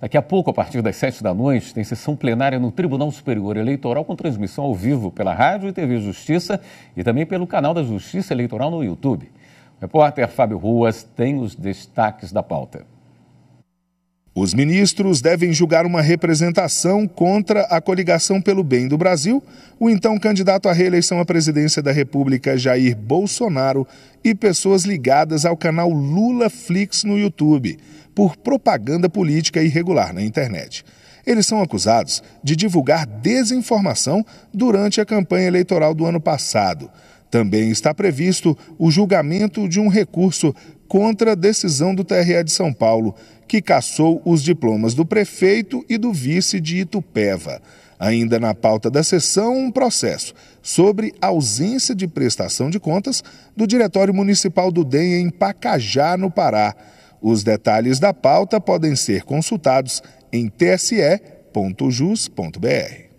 Daqui a pouco, a partir das sete da noite, tem sessão plenária no Tribunal Superior Eleitoral com transmissão ao vivo pela Rádio e TV Justiça e também pelo canal da Justiça Eleitoral no YouTube. O repórter Fábio Ruas tem os destaques da pauta. Os ministros devem julgar uma representação contra a coligação pelo bem do Brasil, o então candidato à reeleição à presidência da República, Jair Bolsonaro, e pessoas ligadas ao canal Lulaflix no YouTube por propaganda política irregular na internet. Eles são acusados de divulgar desinformação durante a campanha eleitoral do ano passado, também está previsto o julgamento de um recurso contra a decisão do TRE de São Paulo, que cassou os diplomas do prefeito e do vice de Itupeva. Ainda na pauta da sessão, um processo sobre ausência de prestação de contas do Diretório Municipal do DEM em Pacajá, no Pará. Os detalhes da pauta podem ser consultados em tse.jus.br.